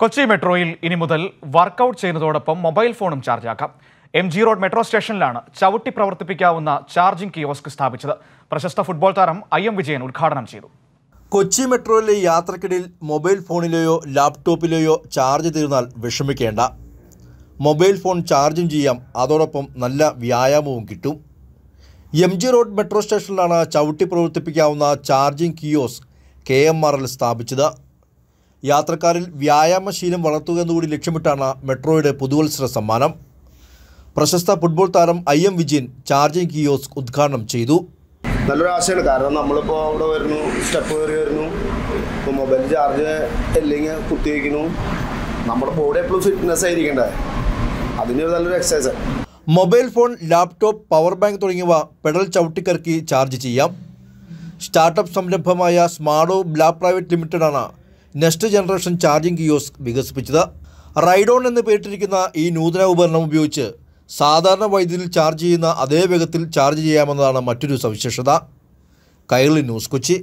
കൊച്ചി മെട്രോയിൽ ഇനി മുതൽ വർക്കൗട്ട് ചെയ്യുന്നതോടൊപ്പം മൊബൈൽ ഫോണും ആക്കാം എം ജി റോഡ് മെട്രോ സ്റ്റേഷനിലാണ് ചവിട്ടി പ്രവർത്തിപ്പിക്കാവുന്ന ചാർജിംഗ് കിയോസ്ക് സ്ഥാപിച്ചത് പ്രശസ്ത ഫുട്ബോൾ താരം ഐ എം വിജയൻ ഉദ്ഘാടനം ചെയ്തു കൊച്ചി മെട്രോയിലെ യാത്രക്കിടയിൽ മൊബൈൽ ഫോണിലെയോ ലാപ്ടോപ്പിലെയോ ചാർജ് തീർന്നാൽ വിഷമിക്കേണ്ട മൊബൈൽ ഫോൺ ചാർജും ചെയ്യാം അതോടൊപ്പം നല്ല വ്യായാമവും കിട്ടും എം ജി റോഡ് മെട്രോ സ്റ്റേഷനിലാണ് ചവിട്ടി പ്രവർത്തിപ്പിക്കാവുന്ന charging kiosk K M R L സ്ഥാപിച്ചത് യാത്രക്കാരിൽ വ്യായാമശീലം വളർത്തുക എന്നുകൂടി ലക്ഷ്യമിട്ടാണ് മെട്രോയുടെ പുതുവത്സര സമ്മാനം പ്രശസ്ത ഫുട്ബോൾ താരം ഐ എം വിജയൻ ചാർജിംഗ് കിയോസ്ക് ഉദ്ഘാടനം ചെയ്തു നല്ലൊരു ആശയമാണ് കാരണം നമ്മളിപ്പോൾ അവിടെ വരുന്നു സ്റ്റെപ്പ് കയറി വരുന്നു ഇപ്പോൾ മൊബൈൽ ചാർജ് അല്ലെങ്കിൽ കുത്തിവെക്കുന്നു നമ്മുടെ ബോഡി എപ്പോഴും ഫിറ്റ്നസ് ആയിരിക്കേണ്ടത് അതിനൊരു നല്ലൊരു exercise mobile phone laptop power bank തുടങ്ങിയവ പെഡൽ ചവിട്ടിക്കറക്കി ചാർജ് ചെയ്യാം സ്റ്റാർട്ടപ്പ് സംരംഭമായ സ്മാർട്ടോ ബ്ലാക്ക് പ്രൈവറ്റ് ലിമിറ്റഡാണ് നെക്സ്റ്റ് ജനറേഷൻ ചാർജിംഗ് കിയോസ് വികസിപ്പിച്ചത് റൈഡോൺ എന്ന് പേരിട്ടിരിക്കുന്ന ഈ നൂതന ഉപകരണം ഉപയോഗിച്ച് സാധാരണ വൈദ്യുതിയിൽ ചാർജ് ചെയ്യുന്ന അതേ വേഗത്തിൽ ചാർജ് ചെയ്യാമെന്നതാണ് മറ്റൊരു സവിശേഷത കൈരളി ന്യൂസ് കൊച്ചി